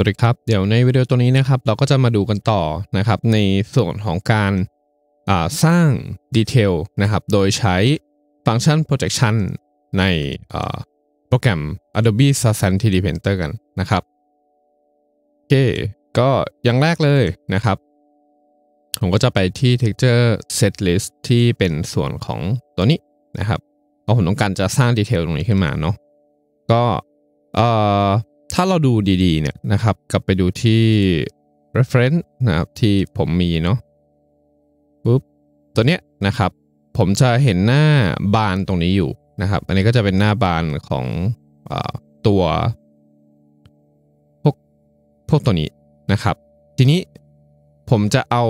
วัสดีครับเดี๋ยวในวิดีโอตัวนี้นะครับ เราก็จะมาดูกันต่อนะครับ ในส่วนของการสร้างดีเทลนะครับ โดยใช้ฟังก์ชัน projection ในโปรแกรม Adobe Susan 3D Painter กันนะครับโอเค ก็อย่างแรกเลยนะครับ ผมก็จะไปที่ texture set list ที่เป็นส่วนของตัวนี้นะครับเพราะผมต้องการจะสร้างดีเทลตรงนี้ขึ้นมาเนาะก็ถ้าเราดูดีๆเนี่ยนะครับ กลับไปดูที่ reference นะครับที่ผมมีเนาะปุ๊บตัวเนี้ยนะครับ ผมจะเห็นหน้าบานตรงนี้อยู่นะครับ อันนี้ก็จะเป็นหน้าบานของอตัวพวกพวกตัวนี้นะครับ ทีนี้ผมจะเอา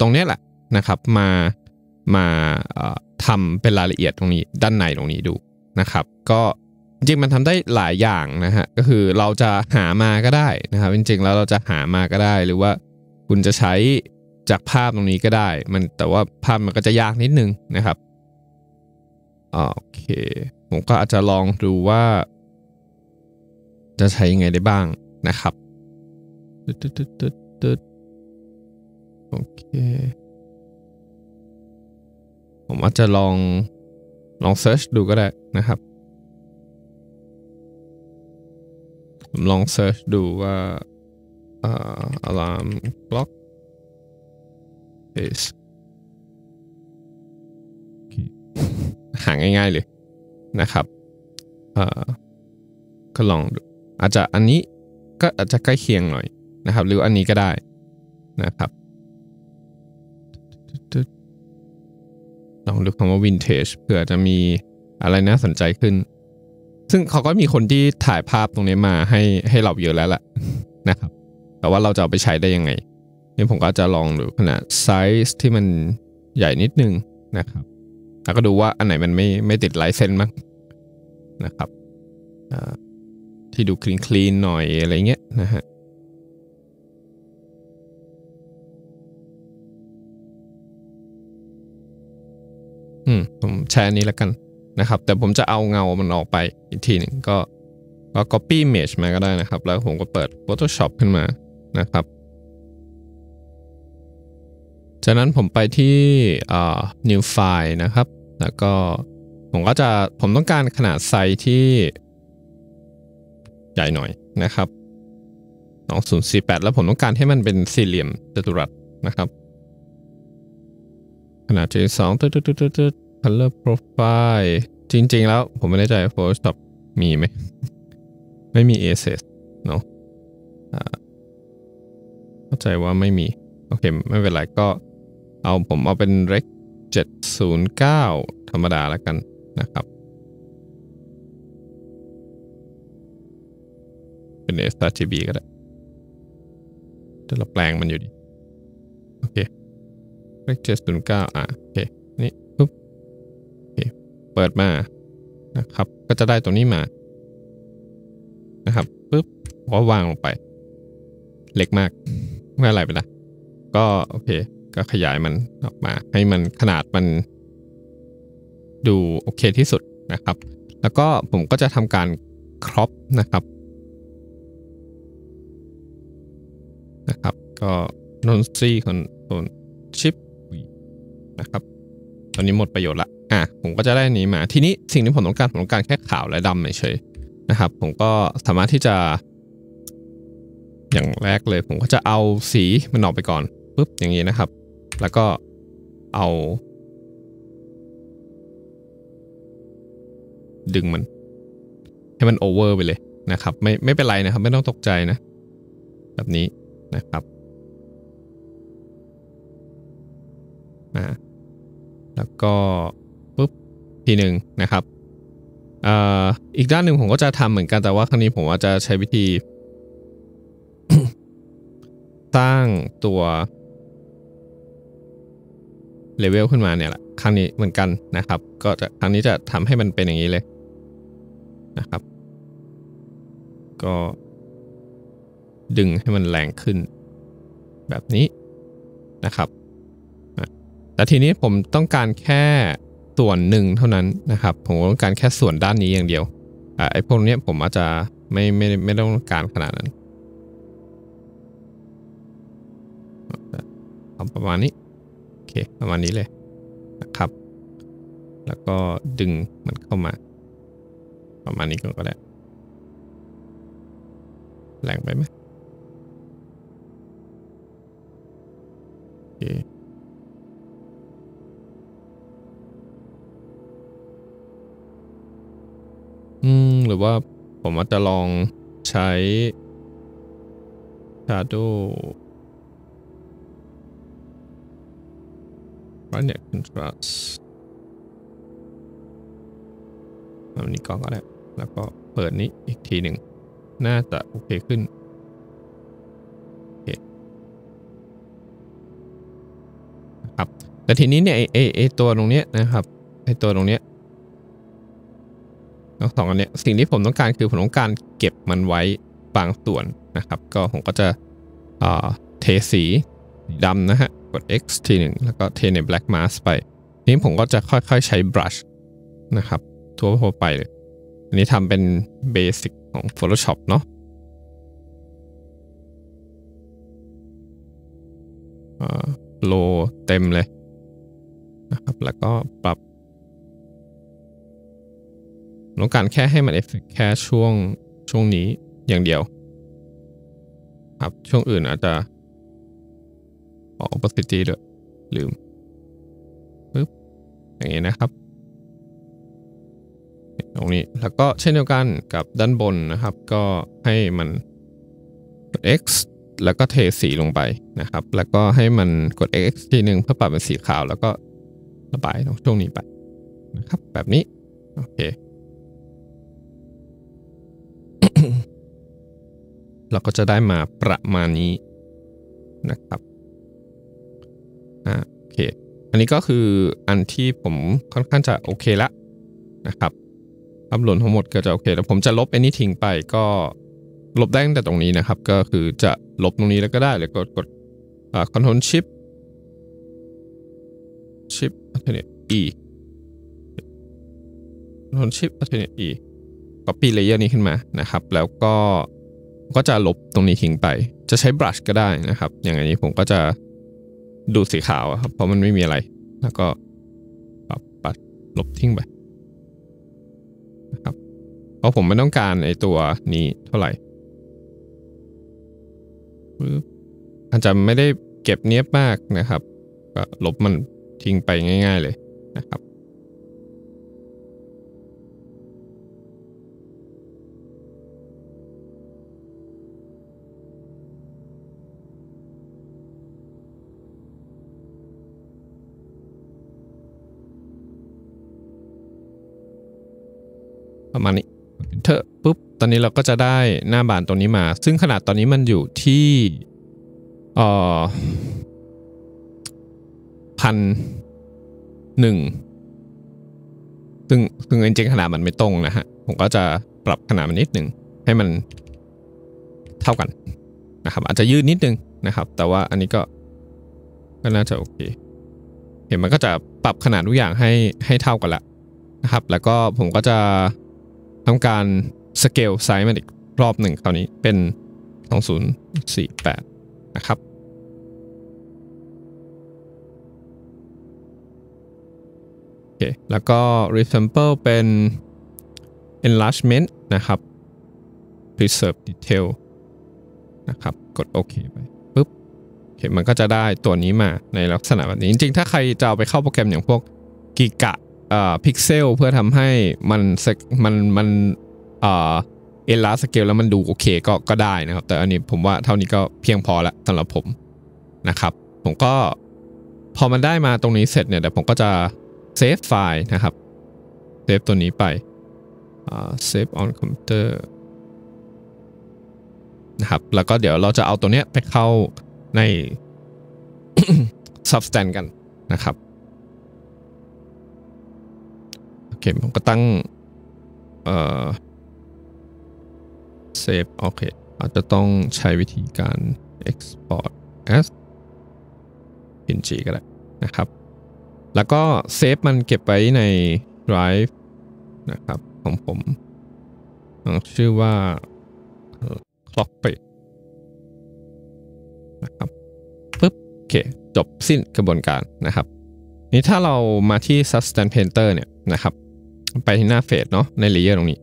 ตรงเนี้ยแหละนะครับ มามาทำเป็นรายละเอียดตรงนี้ ด้านในตรงนี้ดูนะครับก็จริงมันทำได้หลายอย่างนะฮะก็คือเราจะหามาก็ได้นะครับจริงๆแล้วเราจะหามาก็ได้ หรือว่าคุณจะใช้จากภาพตรงนี้ก็ได้ มันแต่ว่าภาพมันก็จะยากนิดนึงนะครับโอเค ผมก็อาจจะลองดูว่า จะใช้ยังไงได้บ้างนะครับโอเค ผมอาจจะลองลองเซิร์ชดูก็ได้นะครับผมลองเซิร์ชดูว่าอะลาม c ล็อก is หาง่ายๆเลยนะครับก็ลองดู อาจจะอันนี้ก็อาจจะใกล้เคียงหน่อยนะครับ หรืออันนี้ก็ได้นะครับ ลองดูคำว่าวินเทจเผื่อจะมีอะไรน่าสนใจขึ้นซึ่งเขาก็มีคนที่ถ่ายภาพตรงนี้มาให้ให้เราเยอะแล้วแหละนะครับ แต่ว่าเราจะเอาไปใช้ได้ยังไงนี่ผมก็จะลองดูขนาดไซส์ที่มันใหญ่นิดนึงนะครับ แล้วก็ดูว่าอันไหนมันไม่ไม่ติดลายเส้นมั้งนะครับที่ดูคลีนคลีนหน่อยอะไรเงี้ยนะฮะอืมผมแชร์นี้แล้วกันนะครับแต่ผมจะเอาเงามันออกไปอีกทีหนึ่งก็ ก็ copy image มาก็ได้นะครับ แล้วผมก็เปิด Photoshop ขึ้นมานะครับ จากนั้นผมไปที่ new file นะครับแล้วก็ผมก็จะผมต้องการขนาดไซส์ที่ ใหญ่หน่อยนะครับ 2048 แล้วผมต้องการให้มันเป็นสี่เหลี่ยมจัตุรัสนะครับ ขนาด J2 ตึ๊ดตึ๊ดตึ๊ด color profile จริงๆ แล้วผมไม่แน่ใจ Photoshop มีไหมไม่มี a s s e s s เนาะเข้าใจว่าไม่มี โอเค ไม่เป็นไรก็เอาผมเอาเป็น rec 709 ธรรมดาแล้วกันนะครับ เป็น sRGB ก็ได้แต่เราแปลงมันอยู่ดี โอเค rec 709 อ่ะ โอเคเปิดมา นะครับ ก็จะได้ตัวนี้มา นะครับปุ๊บก็วางลงไป เล็กมาก ไม่อะไรไปละ ก็โอเค ก็ขยายมันออกมา ให้มันขนาดมันดูโอเคที่สุดนะครับ แล้วก็ผมก็จะทำการ ครอปนะครับ นะครับ ก็นอนซีคอนโทนชิป นะครับ ตอนนี้หมดประโยชน์ละอ่ะผมก็จะได้นี้มา ทีนี้สิ่งที่ผมต้องการผมต้องการแค่ขาวและดำเฉยนะครับ ผมก็สามารถที่จะ อย่างแรกเลย ผมก็จะเอาสีมันออกไปก่อนปุ๊บอย่างนี้นะครับ แล้วก็เอา ดึงมัน ให้มันโอเวอร์ไปเลยนะครับไม่ไม่เป็นไรนะครับ ไม่ต้องตกใจนะ แบบนี้นะครับอ่าแล้วก็ทีหนึ่งนะครับ อีกด้านหนึ่งผมก็จะทำเหมือนกันแต่ว่าครั้งนี้ผมว่าจะใช้วิธี สร้างตัวเลเวลขึ้นมาเนี่ยแหละครั้งนี้เหมือนกันนะครับ ก็จะครั้งนี้จะทำให้มันเป็นอย่างนี้เลยนะครับ ก็ ดึงให้มันแรงขึ้นแบบนี้นะครับ แต่ทีนี้ผมต้องการแค่ส่วนหนึ่งเท่านั้นนะครับ ผมต้องการแค่ส่วนด้านนี้อย่างเดียวอไอ้พวกนี้ผมอาจจะไม่ไม่ไม่ต้องการขนาดนั้นทำประมาณนี้โอเคประมาณนี้เลยนะครับ แล้วก็ดึงมันเข้ามา ประมาณนี้ก็ได้แรงไปไหมโอเคหรือว่าผมว่าจะลองใช้ Shadow Gradient Contrast ทำนี้ก่อนก็ได้แล้วก็เปิดนี้อีกทีหนึ่งน่าจะโอเคขึ้นครับ แต่ทีนี้เนี่ยไอ้ไอ้ตัวตรงเนี้ยนะครับไอ้ตัวตรงเนี้ยทั้งสองอันเนี้ยสิ่งที่ผมต้องการคือผมต้องการเก็บมันไว้บางส่วนนะครับ ก็ผมก็จะเทสีดำนะฮะกด x ทีหนึ่งแล้วก็เทใน black mask ไป นี้ผมก็จะค่อยๆใช้ brush นะครับ ทั่วไปเลยอันนี้ทำเป็นเบสิกของ Photoshop เนาะโลเต็มเลยนะครับแล้วก็ปรับต้องการแค่ให้มันเอฟเฟกแค่ช่วงช่วงนี้อย่างเดียว ครับช่วงอื่นอาจจะออกประสิทธิด้วยลืมปึ๊บอย่างนี้นะครับ ตรงนี้แล้วก็เช่นเดียวกันกับด้านบนนะครับ ก็ให้มันกด x แล้วก็เทสีลงไปนะครับ แล้วก็ให้มันกด x ทีหนึ่งเพื่อปรับเป็นสีขาว แล้วก็ระบายตรงช่วงนี้ไปนะครับ แบบนี้โอเคเราก็จะได้มาประมาณนี้นะครับอ่าโอเค อันนี้ก็คืออันที่ผมค่อนข้างจะโอเคละนะครับอัพโหลดทั้งหมดก็จะโอเคแล้ว ผมจะลบอนนี้ทิ้งไป ก็ลบได้ตั้งแต่ตรงนี้นะครับ ก็คือจะลบตรงนี้แล้วก็ได้เลยกดกดอ่า c o n t r o ชิป i ิ t shift เนีคอน c o n t r ิ l shift เนอีก็ปีเลเ layer นี้ขึ้นมานะครับแล้วก็ก็จะลบตรงนี้ทิ้งไป จะใช้บรัชก็ได้นะครับ อย่างนี้ผมก็จะดูสีขาวครับ เพราะมันไม่มีอะไร แล้วก็ปรับปัดลบทิ้งไปนะครับ เพราะผมไม่ต้องการไอตัวนี้เท่าไหร่อาจจะไม่ได้เก็บเนี้ยบมากนะครับ ก็ลบมันทิ้งไปง่ายๆเลยนะครับประมาณนี้เธอปุ๊บ ตอนนี้เราก็จะได้หน้าบานตรงนี้มา ซึ่งขนาดตอนนี้มันอยู่ที่เอ่อพันหนึ่ง ซึ่งซึ่งจริงๆขนาดมันไม่ตรงนะฮะ ผมก็จะปรับขนาดมันนิดหนึ่งให้มันเท่ากันนะครับ อาจจะยืดนิดนึงนะครับ แต่ว่าอันนี้ก็ ก็น่าจะโอเค เห็นมันก็จะปรับขนาดทุกอย่างให้ให้เท่ากันละนะครับ แล้วก็ผมก็จะต้องการสเกลไซส์มันอีกรอบหนึ่งคราวนี้เป็น 2048 นะครับโอเคแล้วก็ resample เป็น enlargement นะครับ preserve detail นะครับ กดโอเคไปปุ๊บโอเคมันก็จะได้ตัวนี้มาในลักษณะแบบนี้ จริงๆ ถ้าใครจะเอาไปเข้าโปรแกรมอย่างพวกกิกะพิกเซลเพื่อทำให้มันมัน มันเอลาสเกลแล้วมันดูโอเคก็ ก็ได้นะครับ แต่อันนี้ผมว่าเท่านี้ก็เพียงพอละสำหรับผมนะครับ ผมก็พอมันได้มาตรงนี้เสร็จเนี่ยเดี๋ยวผมก็จะเซฟไฟล์นะครับ เซฟตัวนี้ไปเซฟออนคอมพิวเตอร์นะครับ แล้วก็เดี๋ยวเราจะเอาตัวเนี้ยไปเข้าใน substance กันนะครับเคผมก็ตั้ง เออเซฟโอเคอาจจะต้องใช้วิธีการ export as png ก็ได้นะครับ แล้วก็เซฟมันเก็บไว้ใน drive นะครับ ของผมชื่อว่า clock p a g นะครับปึ๊บโอเค จบสิ้นกระบวนการนะครับ นี้ถ้าเรามาที่ s u s t a n painter เนี่ยนะครับไปที่หน้าเฟสเนาะในเลเยอร์ตรงนี้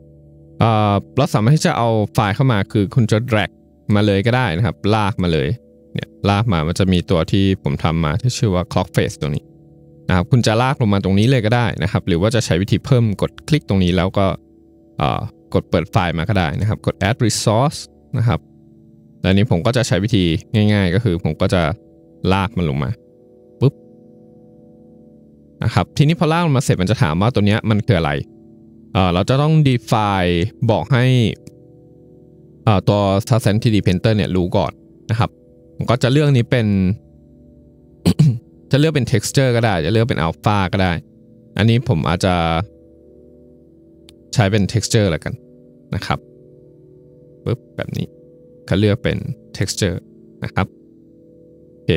เราสามารถที่จะเอาไฟล์เข้ามาคือคุณจะ drag มาเลยก็ได้นะครับ ลากมาเลยเนี่ยลากมามันจะมีตัวที่ผมทำมาที่ชื่อว่า clock face ตัวนี้นะครับคุณจะลากลงมาตรงนี้เลยก็ได้นะครับ หรือว่าจะใช้วิธีเพิ่ม กดคลิกตรงนี้แล้วก็กดเปิดไฟล์มาก็ได้นะครับ กด add resource นะครับแล้วนี้ผมก็จะใช้วิธีง่าย ๆ ก็คือผมก็จะลากมันลงมานะครับทีนี้พอล่างมาเสร็จมันจะถามว่าตัวนี้มันคืออะไรเเราจะต้อง define บอกให้ตัว s u s t a n c e 3D Painter เนี่ยรู้ก่อนนะครับ ผมก็จะเลือกนี้เป็นจะเลือกเป็น texture ก็ได้ จะเลือกเป็น alpha ก็ได้ อันนี้ผมอาจจะ ใช้เป็น texture ละกันนะครับปึ๊บแบบนี้ ก็เลือกเป็น texture นะครับโอเค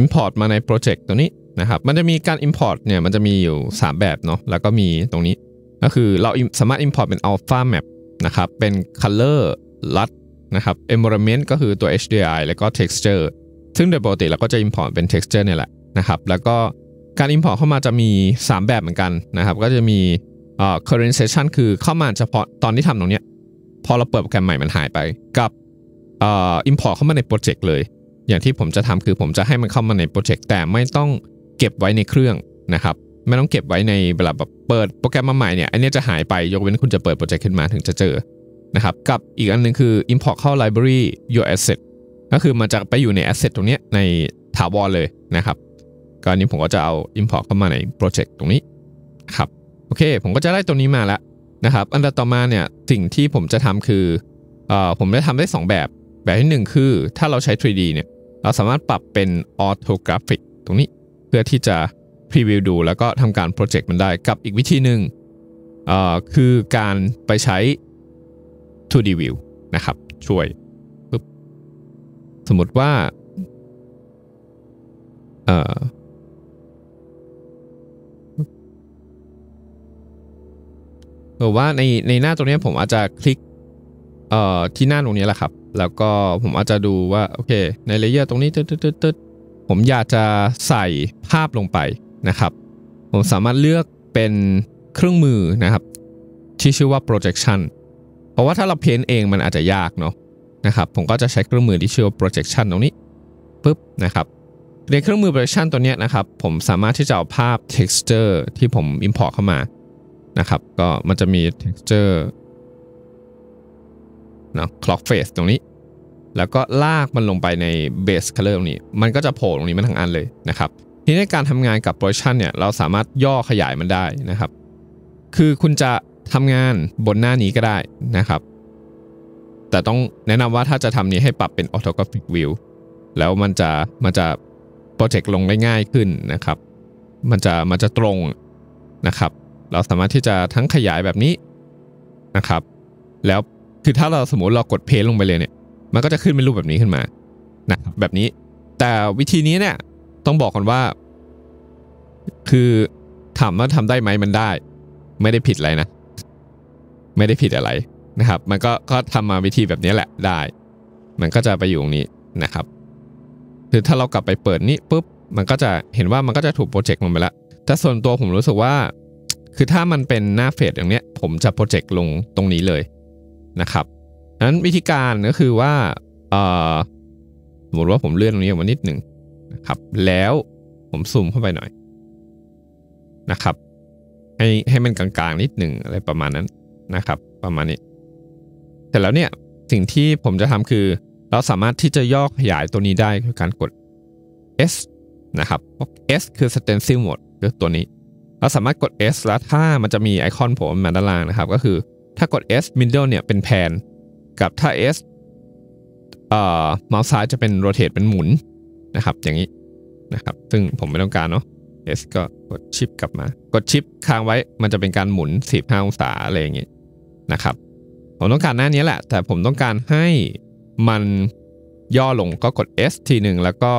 import มาในโปรเจกต์ตัวนี้นะครับ มันจะมีการ Import เนี่ย มันจะมีอยู่ 3 แบบเนาะ แล้วก็มีตรงนี้ ก็คือเราสามารถ Import เป็น Alpha Map นะครับ เป็น Color lut นะครับ Environment ก็คือตัว HDI แล้วก็ Texture ซึ่งโดยปกติเราก็จะ Import เป็น Texture เนี่ยแหละนะครับ แล้วก็การ Import เข้ามาจะมี 3 แบบเหมือนกันนะครับ ก็จะมีเอ่อ current session คือเข้ามาเฉพาะตอนที่ทำตรงเนี้ย พอเราเปิดโปรแกรมใหม่มันหายไป กับเอ่อ import เข้ามาในโปรเจกต์เลย อย่างที่ผมจะทำคือผมจะให้มันเข้ามาในโปรเจกต์ แต่ไม่ต้องเก็บไว้ในเครื่องนะครับ ไม่ต้องเก็บไว้ในเวลาแบบเปิดโปรแกรมมาใหม่เนี่ย อันนี้จะหายไป ยกเว้นคุณจะเปิดโปรเจกต์ขึ้นมาถึงจะเจอนะครับ กับอีกอันนึงคือ import เข้า library your asset ก็คือมันจะไปอยู่ใน asset ตรงนี้ในถาวรเลยนะครับก็อันนี้ผมก็จะเอา import เข้ามาในโปรเจกต์ตรงนี้ครับ โอเค ผมก็จะได้ตัวนี้มาแล้วนะครับ อันต่อมาเนี่ย สิ่งที่ผมจะทำคือเอ่อผมได้ทำได้ 2 แบบ แบบที่1คือถ้าเราใช้ 3D เนี่ย เราสามารถปรับเป็น orthographic ตรงนี้เพื่อที่จะพรีวิวดูแล้วก็ทำการโปรเจกต์มันได้กับอีกวิธีหนึ่งคือการไปใช้ To d view นะครับ ช่วยปึ๊บสมมติว่าหรือว่าในในหน้าตรงนี้ผมอาจจะคลิกที่หน้าตรงนี้แหละครับ แล้วก็ผมอาจจะดูว่าโอเคในเลเยอร์ตรงนี้ตึ๊ดตึ๊ดตึ๊ดผมอยากจะใส่ภาพลงไปนะครับ ผมสามารถเลือกเป็นเครื่องมือนะครับ ที่ชื่อว่า projection เพราะว่าถ้าเราเพ้นเองมันอาจจะยากเนาะนะครับผมก็จะใช้เครื่องมือที่ชื่อว่า projection ตรงนี้ปุ๊บนะครับในเครื่องมือ projection ตัวนี้นะครับ ผมสามารถที่จะเอาภาพ texture ที่ผม import เข้ามานะครับ ก็มันจะมี texture นะ clock face ตรงนี้แล้วก็ลากมันลงไปในเบสคัลเลอร์ตรงนี้ มันก็จะโผล่ตรงนี้มาทั้งอันเลยนะครับ ทีนี้การทำงานกับโปรชั่นเนี่ยเราสามารถย่อขยายมันได้นะครับ คือคุณจะทำงานบนหน้านี้ก็ได้นะครับ แต่ต้องแนะนำว่าถ้าจะทำนี้ให้ปรับเป็นออโตกราฟิกวิวแล้วมันจะมันจะโปรเจกต์ลงได้ง่ายขึ้นนะครับ มันจะมันจะตรงนะครับ เราสามารถที่จะทั้งขยายแบบนี้นะครับ แล้วคือถ้าเราสมมติเรากดเพลงลงไปเลยเนี่ยมันก็จะขึ้นเป็นรูปแบบนี้ขึ้นมา นะแบบนี้ แต่วิธีนี้เนี่ย ต้องบอกก่อนว่า คือ ถามว่าทำได้ไหมมันได้ ไม่ได้ผิดอะไรนะ ไม่ได้ผิดอะไรนะครับ มันก็ ก็ทำมาวิธีแบบนี้แหละ ได้ มันก็จะไปอยู่ตรงนี้ นะครับ คือถ้าเรากลับไปเปิดนี้ปุ๊บ มันก็จะ เห็นว่ามันก็จะถูกโปรเจกต์ลงไปแล้ว แต่ส่วนตัวผมรู้สึกว่า คือถ้ามันเป็นหน้าเฟสอย่างเนี้ย ผมจะโปรเจกต์ลงตรงนี้เลย นะครับนั้นวิธีการก็คือว่าสมมติว่าผมเลื่อนตรงนี้ออกมานิดหนึ่งนะครับ แล้วผมซูมเข้าไปหน่อยนะครับ ให้ให้มันกลางๆนิดหนึ่งอะไรประมาณนั้นนะครับประมาณนี้เสร็จแล้วเนี่ยสิ่งที่ผมจะทำคือ เราสามารถที่จะย่อขยายตัวนี้ได้ดือยการกด S นะครับ S คือ stencil mode คือตัวนี้ เราสามารถกด S แล้วถ้ามันจะมีไอคอนผมมาด้านล่างนะครับ ก็คือถ้ากด S middle เนี่ยเป็นแผนกับถ้า S เอ่อเมาส์ซ้ายจะเป็นโรเตทเป็นหมุนนะครับ อย่างนี้นะครับ ซึ่งผมไม่ต้องการเนาะ S ก็กดชิปกลับมา กดชิป ค้างไว้มันจะเป็นการหมุน 1 5องศาอะไรอย่างนี้นะครับผมต้องการหน้านี้แหละ แต่ผมต้องการให้มันย่อลงก็กด S ทีหนึ่งแล้วก็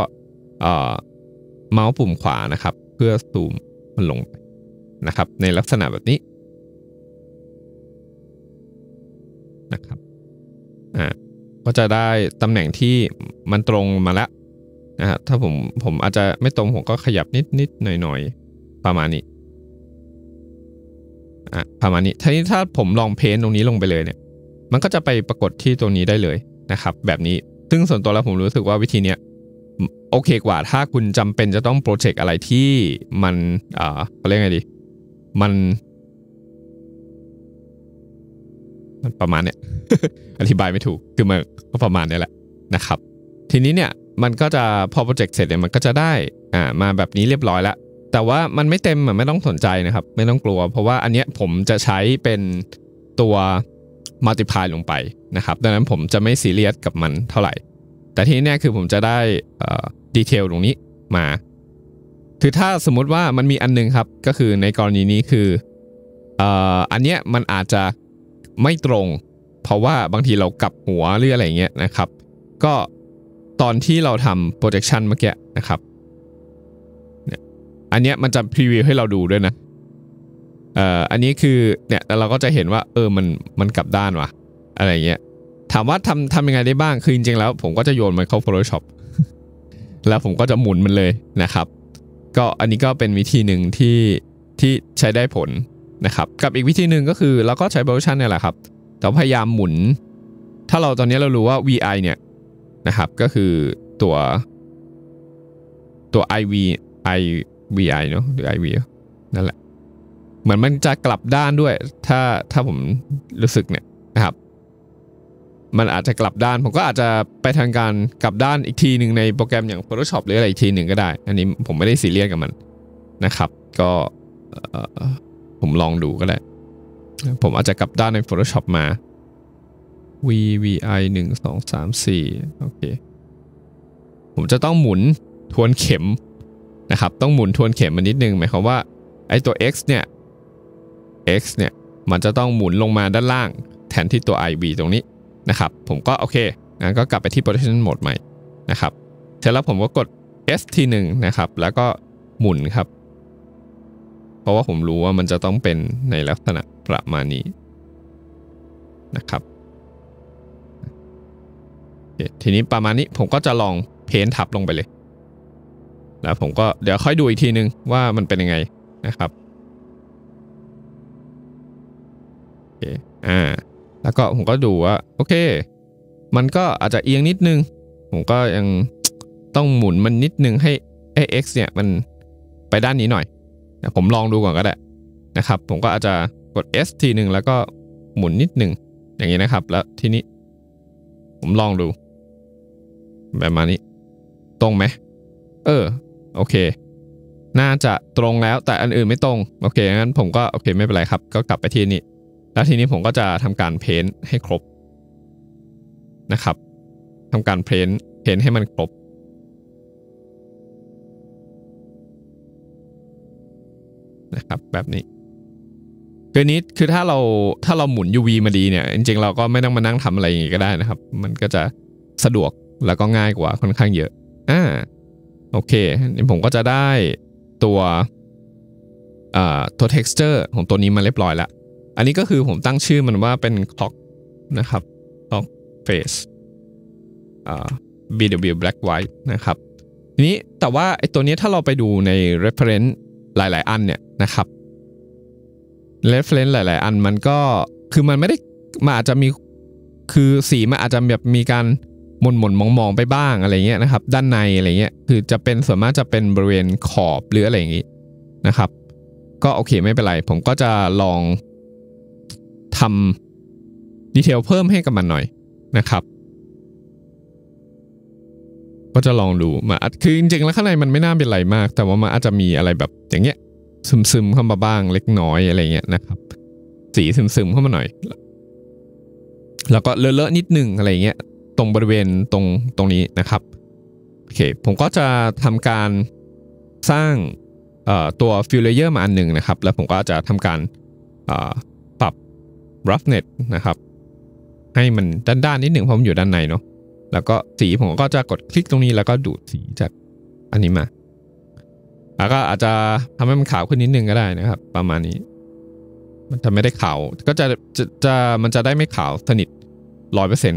เมาส์ปุ่มขวานะครับ เพื่อซูมมันลงไปนะครับ ในลักษณะแบบนี้ นะครับก็จะได้ตำแหน่งที่มันตรงมาแล้วนะฮะถ้าผมผมอาจจะไม่ตรงผมก็ขยับนิดนิดหน่อยหน่อยประมาณนี้อ่ะประมาณนี้ทีนี้ถ้าผมลองเพ้นตรงนี้ลงไปเลยเนี่ยมันก็จะไปปรากฏที่ตรงนี้ได้เลยนะครับแบบนี้ซึ่งส่วนตัวแล้วผมรู้สึกว่าวิธีเนี้ยโอเคกว่าถ้าคุณจำเป็นจะต้องโปรเจกต์อะไรที่มันอ่าเขาเรียกไงดีมันมัน ประมาณเนี้ยอธิบายไม่ถูกคือมันก็ประมาณนี้แหละนะครับ ทีนี้เนี่ยมันก็จะพอโปรเจกต์เสร็จเนี่ยมันก็จะได้อ่ามาแบบนี้เรียบร้อยแล้ว แต่ว่ามันไม่เต็มอ่ะไม่ต้องสนใจนะครับ ไม่ต้องกลัว เพราะว่าอันเนี้ยผมจะใช้เป็นตัวมัลติพายลงไปนะครับ ดังนั้นผมจะไม่ซีเรียสกับมันเท่าไหร่ แต่ที่นน่คือผมจะได้ดีเทลตรงนี้มาคือถ้าสมมติว่ามันมีอันนึงครับก็คือในกรณีนี้คืออันเนี้ยมันอาจจะไม่ตรงเพราะว่าบางทีเรากลับหัวหรืออะไรเงี้ยนะครับ ก็ตอนที่เราทำ projection เมื่อกี้นะครับอันเนี้ยมันจะพรีวิวให้เราดูด้วยนะเอ่ออันนี้คือ เนี่ยเราก็จะเห็นว่า เออ มัน มันกลับด้านว่ะ อะไรเงี้ย ถามว่าทำทำยังไงได้บ้าง คือจริงๆแล้ว ผมก็จะโยนมันเข้า Photoshop แล้วผมก็จะหมุนมันเลยนะครับ ก็อันนี้ก็เป็นวิธีหนึ่งที่ ที่ใช้ได้ผลนะครับ กับอีกวิธีหนึ่งก็คือเราก็ใช้ p h o t o s น o เนี่ยแหละครับแต่พยายามหมุน ถ้าเราตอนนี้เรารู้ว่า vi เนี่ยนะครับ ก็คือตัวตัว iv ivi เนาะหรือ iv นั่นแหละเหมือนมันจะกลับด้านด้วย ถ้าถ้าผมรู้สึกเนี่ยนะครับ มันอาจจะกลับด้าน ผมก็อาจจะไปทางการกลับด้านอีกทีหนึ่งในโปรแกรมอย่าง Photoshop หรืออะไรอีกทีหนึ่งก็ได้ อันนี้ผมไม่ได้ซีเรียสกับมันนะครับ ก็ผมลองดูก็ได้ผมอาจจะกลับด้านใน Photoshop มา VVI 1 2 3 4โอเค ผมจะต้องหมุนทวนเข็มนะครับ ต้องหมุนทวนเข็มมานิดนึงหมายความว่าไอ้ตัว x เนี่ย x เนี่ย มันจะต้องหมุนลงมาด้านล่างแทนที่ตัว iv ตรงนี้นะครับ ผมก็โอเคงั้นก็กลับไปที่ position mode ใหม่นะครับ เสร็จแล้วผมก็กด s ทีหนึ่งนะครับ แล้วก็หมุนครับ เพราะว่าผมรู้ว่ามันจะต้องเป็นในลักษณะประมาณนี้นะครับ ทีนี้ประมาณนี้ผมก็จะลองเพ้นทับลงไปเลย แล้วผมก็เดี๋ยวค่อยดูอีกทีนึง ว่ามันเป็นยังไงนะครับโอเคอ่าแล้วก็ผมก็ดูว่าโอเค มันก็อาจจะเอียงนิดนึงผมก็ยังต้องหมุนมันนิดนึงให้ไอ้ x เนี่ยมันไปด้านนี้หน่อย ผมลองดูก่อนก็ได้นะครับผมก็อาจจะกด S ทีหนึ่งแล้วก็หมุนนิดหนึ่งอย่างนี้นะครับ แล้วทีนี้ ผมลองดู แบบมานี้ตรงไหมเออโอเค น่าจะตรงแล้วแต่อันอื่นไม่ตรงโอเคงั้นผมก็โอเค ไม่เป็นไรครับ ก็กลับไปที่นี่แล้วทีนี้ผมก็จะทำการเพ้นให้ครบนะครับทำการเพ้นเพ้นให้มันครบ นะครับ แบบนี้คือนี้คือถ้าเราถ้าเราหมุน UV มาดีเนี่ย จริงๆ เราก็ไม่ต้องมานั่งทำอะไรอย่างงี้ก็ได้นะครับ มันก็จะสะดวกแล้วก็ง่ายกว่าค่อนข้างเยอะ อ่า โอเคผมก็จะได้ตัวอ่ตัว texture ของตัวนี้มาเรียบร้อยแล้ว อันนี้ก็คือผมตั้งชื่อมันว่าเป็น clock นะครับ clock face bw black white นะครับ ทีนี้แต่ว่าไอตัวนี้ถ้าเราไปดูใน reference หลาย ๆ อันเนี่ยนะครับเรฟเฟนหลาย ๆ อันมันก็คือมันไม่ได้มาอาจจะมีคือสีมันอาจจะแบบมีการหม่นหม่นมองมองไปบ้างอะไรเงี้ยนะครับด้านในอะไรเงี้ยคือจะเป็นส่วนมากจะเป็นบริเวณขอบหรืออะไรอย่างงี้นะครับ ก็โอเคไม่เป็นไรผมก็จะลองทำดีเทลเพิ่มให้กับมันหน่อยนะครับ ก็จะลองดูมาคือจริงๆแล้วข้างในมันไม่น่าเป็นไรมากแต่ว่ามันอาจจะมีอะไรแบบอย่างเงี้ยซึมๆเข้ามาบ้างเล็กน้อยอะไรเงี้ยนะครับ สีซึมๆเข้ามาหน่อยแล้วก็เลอะๆนิดหนึ่งอะไรเงี้ยตรงบริเวณตรงตรงนี้นะครับโอเค ผมก็จะทำการสร้างตัวฟิลเลเยอร์มาอันหนึ่งนะครับ แล้วผมก็จะทำการปรับ roughness นะครับ ให้มันด้านๆนิดหนึ่งเพราะมันอยู่ด้านในเนาะแล้วก็สีผมก็จะกดคลิกตรงนี้ แล้วก็ดูดสีจากอันนี้มาแล้วก็อาจจะทำให้มันขาวขึ้นนิดนึงก็ได้นะครับ ประมาณนี้ มันจะไม่ได้ขาว ก็จะ จะจะมันจะได้ไม่ขาวสนิทร้อยเปอร์เซ็น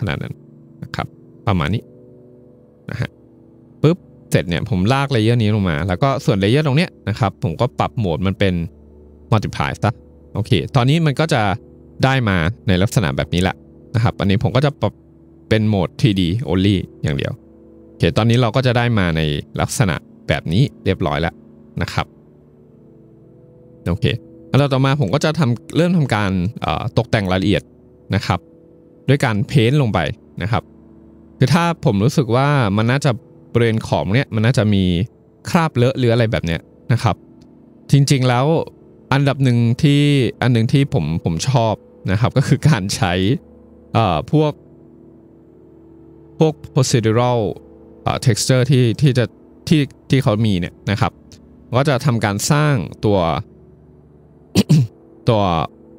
ขนาดนั้นนะครับประมาณนี้นะฮะปุ๊บเสร็จเนี่ย ผมลากเลเยอร์นี้ลงมา แล้วก็ส่วนเลเยอร์ตรงเนี้ยนะครับผมก็ปรับโหมดมันเป็นมัลติพลายซะโอเค ตอนนี้มันก็จะได้มาในลักษณะแบบนี้แหละนะครับอันนี้ผมก็จะปรับเป็นโหมด 3D only อย่างเดียวโอเคตอนนี้เราก็จะได้มาในลักษณะแบบนี้เรียบร้อยแล้วนะครับโอเคแล้วต่อมาผมก็จะทำเริ่มทำการตกแต่งรายละเอียดนะครับด้วยการเพ้นลงไปนะครับคือถ้าผมรู้สึกว่ามันน่าจะบริเวณขอบเนี้ยมันน่าจะมีคราบเลอะหรืออะไรแบบเนี้ยนะครับ จริงๆแล้วอันดับหนึ่งที่อันหนึ่งที่ผมผมชอบนะครับ ก็คือการใช้พวก พวก procedural texture ที่ที่จะที่ที่เขามีเนี่ยนะครับ ก็จะทำการสร้างตัวตัว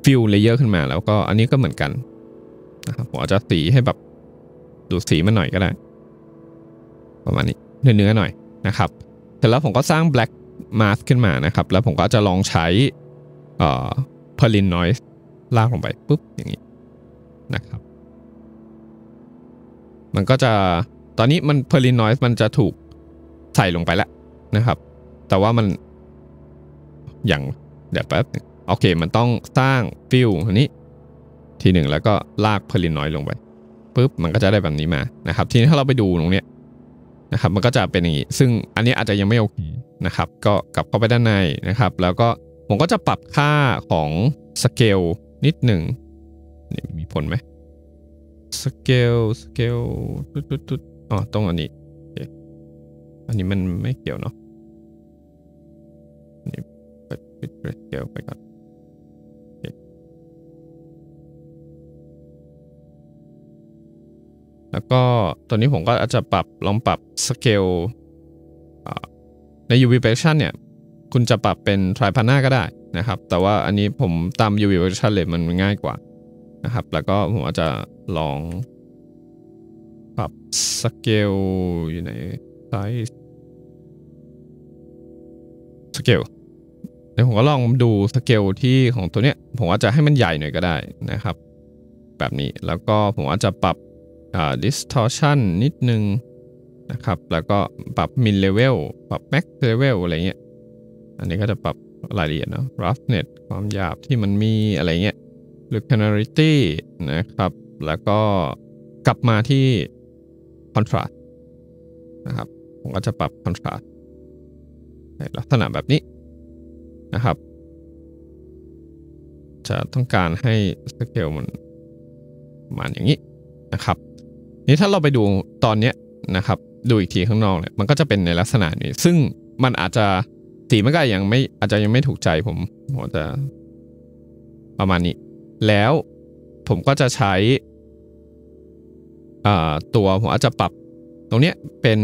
ฟิลเลเยอร์ขึ้นมาแล้วก็อันนี้ก็เหมือนกันนะครับผมอาจจะสีให้แบบดูสีมันหน่อยก็ได้ ประมาณนี้เนื้อๆหน่อยนะครับ เสร็จแล้วผมก็สร้าง black mask ขึ้นมานะครับ แล้วผมก็จะลองใช้เอ่อ perlin noise ลากลงไปปุ๊บอย่างนี้ นะครับ มันก็จะตอนนี้มัน perlin noise มันจะถูกใส่ลงไปแล้วนะครับ แต่ว่ามันอย่างเดี๋ยวแป๊บโอเค มันต้องสร้างฟิลอันนี้ทีหนึ่งแล้วก็ลากเพลินน้อยลงไปปุ๊บมันก็จะได้แบบนี้มานะครับ ทีนี้ถ้าเราไปดูตรงเนี้ยนะครับ มันก็จะเป็นอย่างนี้ซึ่งอันนี้อาจจะยังไม่โอเคนะครับ ก็กลับเข้าไปด้านในนะครับ แล้วก็ผมก็จะปรับค่าของสเกลนิดหนึ่งมีผลไหมสเกลสเกลอ๋อตรงอันนี้อันนี้มันไม่เกี่ยวเนาะอันนี้เปิดปิดเกี่ยวไปก่อนแล้วก็ตอนนี้ผมก็อาจจะปรับลองปรับสเกลใน UV projection เนี่ย คุณจะปรับเป็น t r i พันหน้าก็ได้นะครับแต่ว่าอันนี้ผมตาม UV projection เลยมันง่ายกว่านะครับแล้วก็ผมอาจจะลอง ปรับสเกลอยู่ไหนไซส์สเกลเดี๋ยวผมก็ลองดูสเกลที่ของตัวเนี้ย ผมอาจจะให้มันใหญ่หน่อยก็ได้นะครับ แบบนี้แล้วก็ผมอาจจะปรับ distortion นิดนึงนะครับ แล้วก็ปรับ min level ปรับ max level อะไรเงี้ยอันนี้ก็จะปรับรายละเอียดเนาะ roughness ความหยาบที่มันมีอะไรเงี้ย l u c i n o s i t y นะครับ แล้วก็กลับมาที่ contrast นะครับผมก็จะปรับคอนทราสต์ในลักษณะแบบนี้นะครับ จะต้องการให้สเกลมันมาอย่างนี้นะครับ นี้ ถ้าเราไปดูตอนนี้นะครับดูอีกทีข้างนอกเนี่ยมันก็จะเป็นในลักษณะนี้ ซึ่งมันอาจจะสีมันก็ยังไม่อาจจะยังไม่ถูกใจผม ผมจะ ประมาณนี้ แล้วผมก็จะใช้ ตัวผมอาจจะปรับตรงนี้เป็น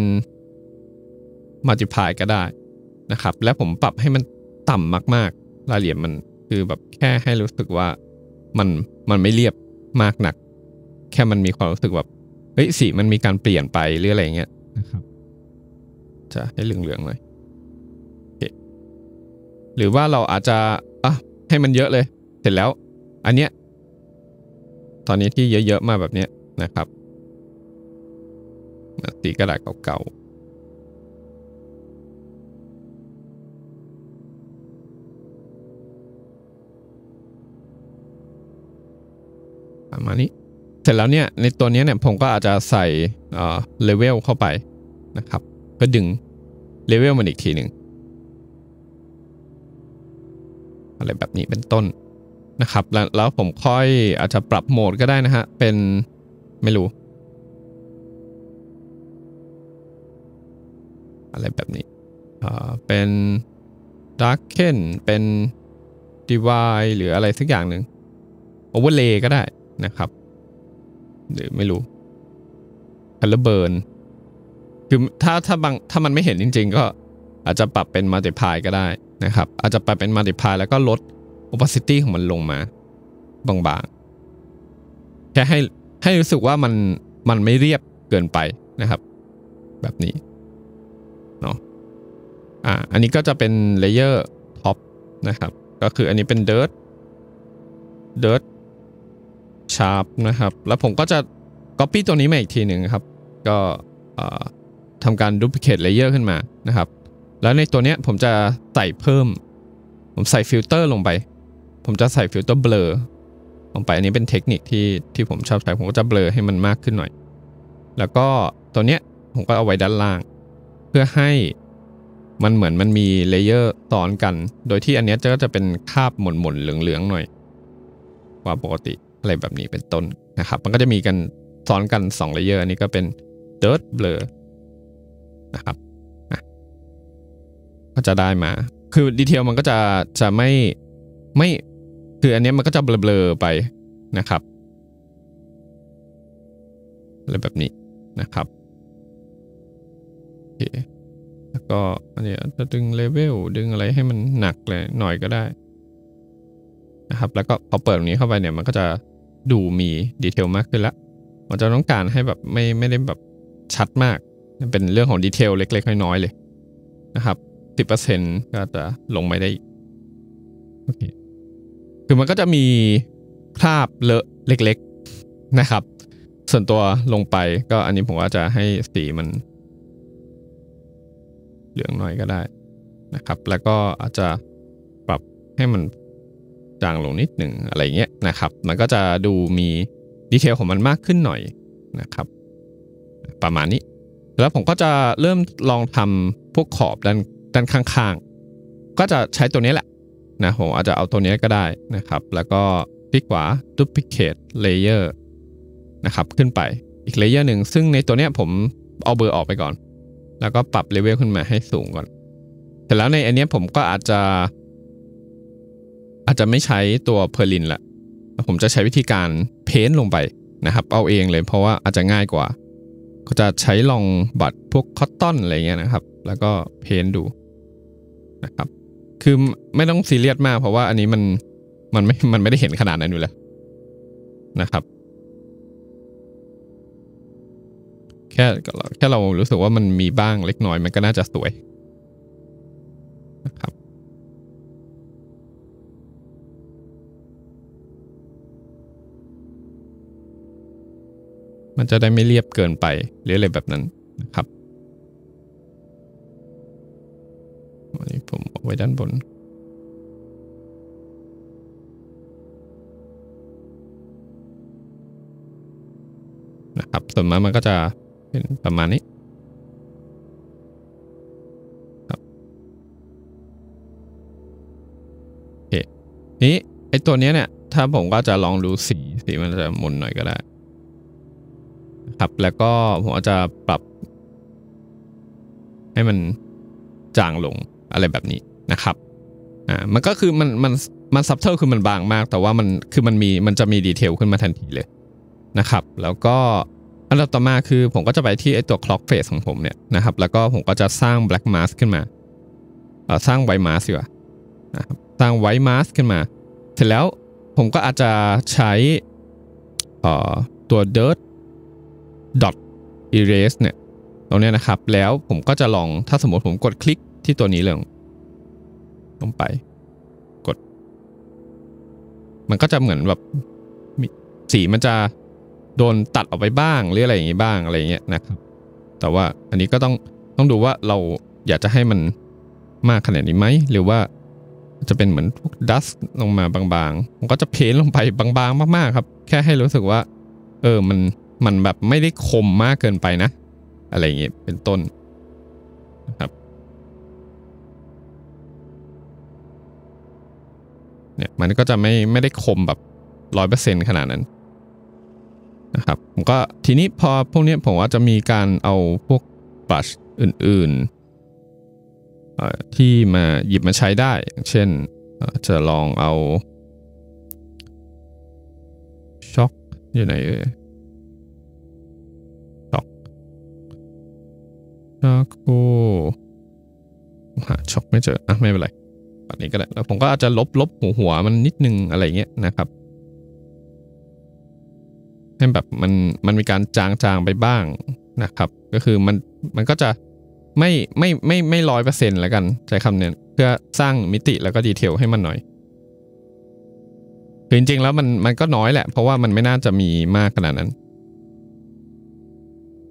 มัลติพายก็ได้นะครับ และผมปรับให้มันต่ำมาก ๆ รายละเอียดมันคือแบบแค่ให้รู้สึกว่ามันมันไม่เรียบมากหนัก แค่มันมีความรู้สึกแบบเฮ้ยสี มันมีการเปลี่ยนไปหรืออะไรเงี้ยนะครับจะให้เหลืองๆหน่อยหรือว่าเราอาจจะอ่ะให้มันเยอะเลย เสร็จแล้ว อันเนี้ยตอนนี้ที่เยอะๆมาแบบเนี้ยนะครับสีกระดาษเก่าๆประมาณนี้เสร็จแล้วเนี่ย ในตัวนี้เนี่ยผมก็อาจจะใส่เลเวลเข้าไปนะครับก็ดึงเลเวลมันอีกทีหนึ่งอะไรแบบนี้เป็นต้นนะครับ แล้วผมค่อยอาจจะปรับโหมดก็ได้นะฮะเป็นไม่รู้ อะไรแบบนี้เป็น Darken เป็น d i v i หรืออะไรสักอย่างหนึ่ง Overlay ก็ได้นะครับ หรือไม่รู้คัลเลร์เบิร์นคือถ้าถ้าบางถ้ามันไม่เห็นจริงๆก็อาจจะปรับเป็นมัลติพายก็ได้นะครับ อาจจะปรับเป็นมัลติพายแล้วก็ลดอ o ส a ิตี้ของมันลงมา บางๆแค่ให้ ให้รู้สึกว่ามัน มันไม่เรียบเกินไปนะครับ แบบนี้เนาะอ่าอันนี้ก็จะเป็นเลเยอร์ท็อปนะครับก็คืออันนี้เป็นเดิร์ดเดิร์ด Sharp นะครับ แล้วผมก็จะ Copy ตัวนี้มาอีกทีหนึ่งครับ ก็ทำการ Duplicate Layer ขึ้นมานะครับ แล้วในตัวนี้ผมจะใส่เพิ่ม ผมใส่ฟิลเตอร์ลงไป ผมจะใส่ฟิลเตอร์เบลอลงไป อันนี้เป็นเทคนิคที่ที่ผมชอบใช้ผมก็จะเบลอให้มันมากขึ้นหน่อย แล้วก็ตัวเนี้ยผมก็เอาไว้ด้านล่าง เพื่อให้มันเหมือนมันมีเลเยอร์ซ้อนกัน โดยที่อันนี้จะก็จะเป็นคาบหมุนๆเหลืองๆหน่อยกว่าปกติอะไรแบบนี้เป็นต้นนะครับ มันก็จะมีกันซ้อนกัน 2เลเยอร์อันนี้ก็เป็น dirt blur นะครับ ก็จะได้มา คือดีเทลมันก็จะจะไม่ไม่ คืออันนี้มันก็จะเบลอๆไปนะครับอะไรแบบนี้นะครับโอเคแล้วก็อันนี้จะดึงเลเวลดึงอะไรให้มันหนักเลยหน่อยก็ได้นะครับ แล้วก็พอเปิดตรงนี้เข้าไปเนี่ยมันก็จะดูมีดีเทลมากขึ้นละมันจะต้องการให้แบบไม่ไม่ได้แบบชัดมาก เป็นเรื่องของดีเทลเล็ก ๆ น้อยๆ เลยนะครับ 10%ก็จะลงไม่ได้โอเค คือมันก็จะมีคราบเลอะเล็ก ๆ นะครับ ส่วนตัวลงไปก็อันนี้ผมว่าจะให้สีมันเหลืองหน่อยก็ได้นะครับ แล้วก็อาจจะปรับให้มันจางลงนิดหนึ่งอะไรเงี้ยนะครับ มันก็จะดูมี ดีเทลของมันมากขึ้นหน่อยนะครับ ประมาณนี้แล้วผมก็จะเริ่มลองทำพวกขอบด้านด้านข้าง ๆ ก็จะใช้ตัวนี้แหละนะผมอาจจะเอาตัวนี้ก็ได้นะครับ แล้วก็คลิกขวา duplicate layer นะครับขึ้นไปอีกเลเยอร์หนึ่งซึ่งในตัวเนี้ยผมเอาเบอร์ออกไปก่อน แล้วก็ปรับเลเวลขึ้นมาให้สูงก่อนเสร็จแล้วในอันนี้ผมก็อาจจะอาจจะไม่ใช้ตัวเพอร์ลินละผมจะใช้วิธีการเพ้นลงไปนะครับเอาเองเลย เพราะว่าอาจจะง่ายกว่า ก็จะใช้ลองบัตรพวกคอตตอนอะไรเงี้ยนะครับ แล้วก็เพ้นดูนะครับ คือไม่ต้องซีเรียสมาก เพราะว่าอันนี้มันมันไม่มันไม่ได้เห็นขนาดนั้นอยู่แล้วนะครับ แค่ แค่เรารู้สึกว่ามันมีบ้างเล็กน้อยมันก็น่าจะสวยนะครับมันจะได้ไม่เรียบเกินไปหรืออะไรแบบนั้นนะครับอันนี้ผมเอาไว้ด้านบนนะครับส่วนมากมันก็จะเป็นประมาณนี้ครับโอเคนี้ไอตัวนี้เนี่ยถ้าผมก็จะลองดูสีสีมันจะมนหน่อยก็ได้ครับแล้วก็ผมอาจจะปรับ ให้มันจางลงอะไรแบบนี้นะครับอ่ามันก็คือมันมันมันซับเทิลคือมันบางมาก แต่ว่ามันคือมันมีมันจะมีดีเทลขึ้นมาทันทีเลยนะครับแล้วก็อันดับต่อมาคือผมก็จะไปที่ไอตัวคล็อกเฟสของผมเนี่ยนะครับ แล้วก็ผมก็จะสร้างแบล็กมาสขึ้นมาเออสร้างไวมาสดีกว่านะครับสร้างไวมาสขึ้นมา เสร็จแล้วผมก็อาจจะใช้ตัวเิร์ t dot erase เนี่ยตรงนี้นะครับ แล้วผมก็จะลองถ้าสมมติผมกดคลิกที่ตัวนี้เลยลงไป กด มันก็จะเหมือนแบบสีมันจะโดนตัดออกไปบ้างหรืออะไรอย่างงี้บ้างอะไรเงี้ยนะครับ แต่ว่าอันนี้ก็ต้องต้องดูว่าเราอยากจะให้มันมากขนาดนี้ไหม หรือว่าจะเป็นเหมือนพวกดัสลงมาบางๆมันก็จะเพ้นลงไปบางๆมากๆ ครับ แค่ให้รู้สึกว่า เออมันมันแบบไม่ได้คมมากเกินไปนะ อะไรอย่างเงี้ยเป็นต้นนะครับเนี่ยมันก็จะไม่ไม่ได้คมแบบร้อยเปอร์เซ็นต์ขนาดนั้นนะครับผมก็ทีนี้พอพวกนี้ผมว่าจะมีการเอาพวกบัชอื่นๆ ที่มาหยิบมาใช้ได้ เช่นจะลองเอา ช็อคอยู่ไหนเอ่ยโกหาช็อกไม่เจออ่ะไม่เป็นไรตอนนี้ก็ได้แล้วผมก็อาจจะลบลบหัวหัวมันนิดนึงอะไรเงี้ยนะครับให้แบบมันมันมีการจางจางไปบ้างนะครับ ก็คือมันมันก็จะไม่ไม่ไม่ไม่ร้อยเปอร์เซ็นต์แล้วกันใช้คำเนี้ย เพื่อสร้างมิติแล้วก็ดีเทลให้มันหน่อย คือจริงๆแล้วมันมันก็น้อยแหละ เพราะว่ามันไม่น่าจะมีมากขนาดนั้น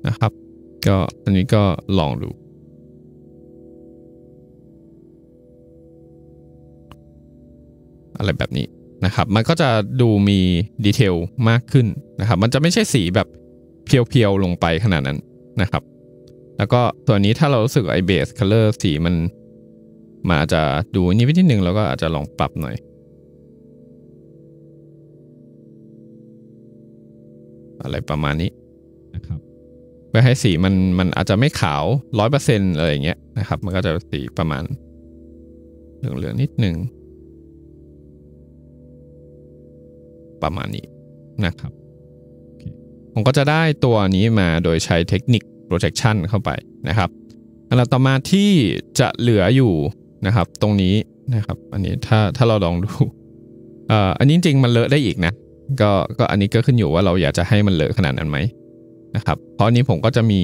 นะครับก็อันนี้ก็ลองดู อะไรแบบนี้นะครับ มันก็จะดูมีดีเทลมากขึ้นนะครับ มันจะไม่ใช่สีแบบเพียวๆลงไปขนาดนั้นนะครับ แล้วก็ส่วนนี้ถ้าเรารู้สึกไอเบสคัลเลอร์สีมันมาอาจจะดูนิดนิดนึงแล้วก็อาจจะลองปรับหน่อย อะไรประมาณนี้พื่อให้สีมันมันอาจจะไม่ขาวร้อยเปอร์เซ็นต์อะไรอย่างเงี้ยนะครับ มันก็จะสีประมาณเหลืองเหลืองนิดหนึ่ง ประมาณนี้นะครับ ผมก็จะได้ตัวนี้มาโดยใช้เทคนิค projection เข้าไปนะครับอันต่อมาที่จะเหลืออยู่นะครับ ตรงนี้นะครับ อันนี้ถ้าถ้าเราลองดูอันนี้จริงมันเลอะได้อีกนะก็ก็อันนี้ก็ขึ้นอยู่ว่าเราอยากจะให้มันเลอะขนาดนั้นไหมะครับเพราะนี้ผมก็จะมี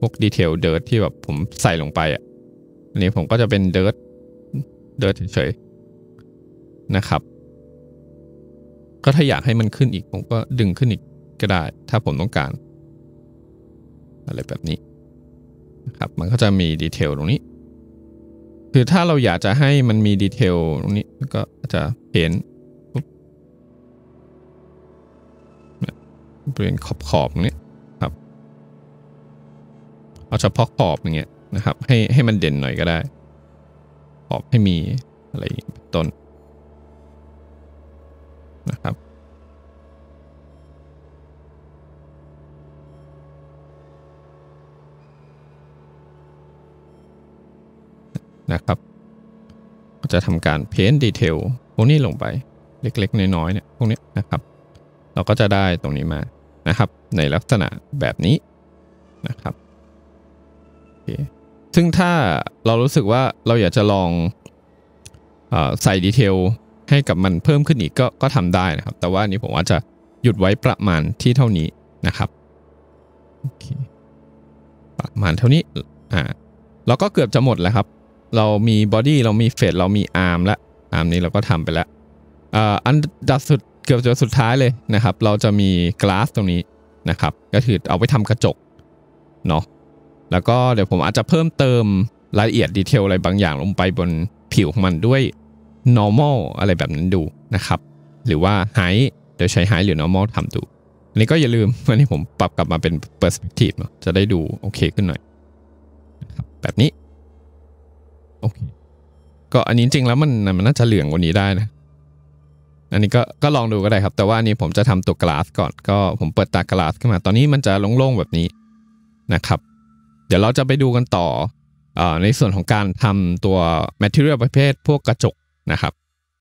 พวกดีเทลเดิร์ทที่แบบผมใส่ลงไปอ่ะ อันนี้ผมก็จะเป็นเดิร์ทเดิร์ทเฉยๆนะครับ ก็ถ้าอยากให้มันขึ้นอีก ผมก็ดึงขึ้นอีกก็ได้ถ้าผมต้องการอะไรแบบนี้นะครับมันก็จะมีดีเทลตรงนี้คือถ้าเราอยากจะให้มันมีดีเทลตรงนี้ก็จะเห็นเปลี่ยนขอบๆตรงนี้เอาเฉพาะขอบอย่างเงี้ยนะครับ ให้ให้มันเด่นหน่อยก็ได้ขอบให้มีอะไรเเป็นต้นนะครับ นะครับก็จะทำการเพ้นดีเทลพวกนี้ลงไปเล็ก ๆ น้อย ๆ เนี่ย พวกนี้นะครับ เราก็จะได้ตรงนี้มานะครับ ในลักษณะแบบนี้นะครับซึ่งถ้าเรารู้สึกว่าเราอยากจะลองอใส่ดีเทลให้กับมันเพิ่มขึ้นอีกก็ก็ทำได้นะครับ แต่ว่านี้ผมว่าจะหยุดไว้ประมาณที่เท่านี้นะครับประมาณเท่านี้อ่าเราก็เกือบจะหมดแล้วครับ เรามีบอดี้เรามีเฟสเรามีอาร์มละอาร์มนี้เราก็ทำไปแล้วออันดับสุดเกือบจะสุดท้ายเลยนะครับ เราจะมีกลาสตรงนี้นะครับก็คือเอาไปทำกระจกเนาะแล้วก็เดี๋ยวผมอาจจะเพิ่มเติมรายละเอียดดีเทลอะไรบางอย่างลงไปบนผิวของมันด้วย normal อะไรแบบนั้นดูนะครับ หรือว่า h i g h เดี๋ยวใช้ h i g h หรือ normal ทำดู อันนี้ก็อย่าลืมวันนี้ผมปรับกลับมาเป็น perspective จะได้ดูโอเคขึ้นหน่อย แบบนี้โอเค ก็อันนี้จริงแล้วมันมันน่าจะเหลืองกว่านี้ได้นะ อันนี้ก็ก็ลองดูก็ได้ครับ แต่ว่าอันนี้ผมจะทำตัวกราสก่อน ก็ผมเปิดตากราสขึ้นมาตอนนี้มันจะโล่งๆแบบนี้นะครับเดี๋ยวเราจะไปดูกันต่ออในส่วนของการทำตัว material ประเภทพวกกระจกนะครับ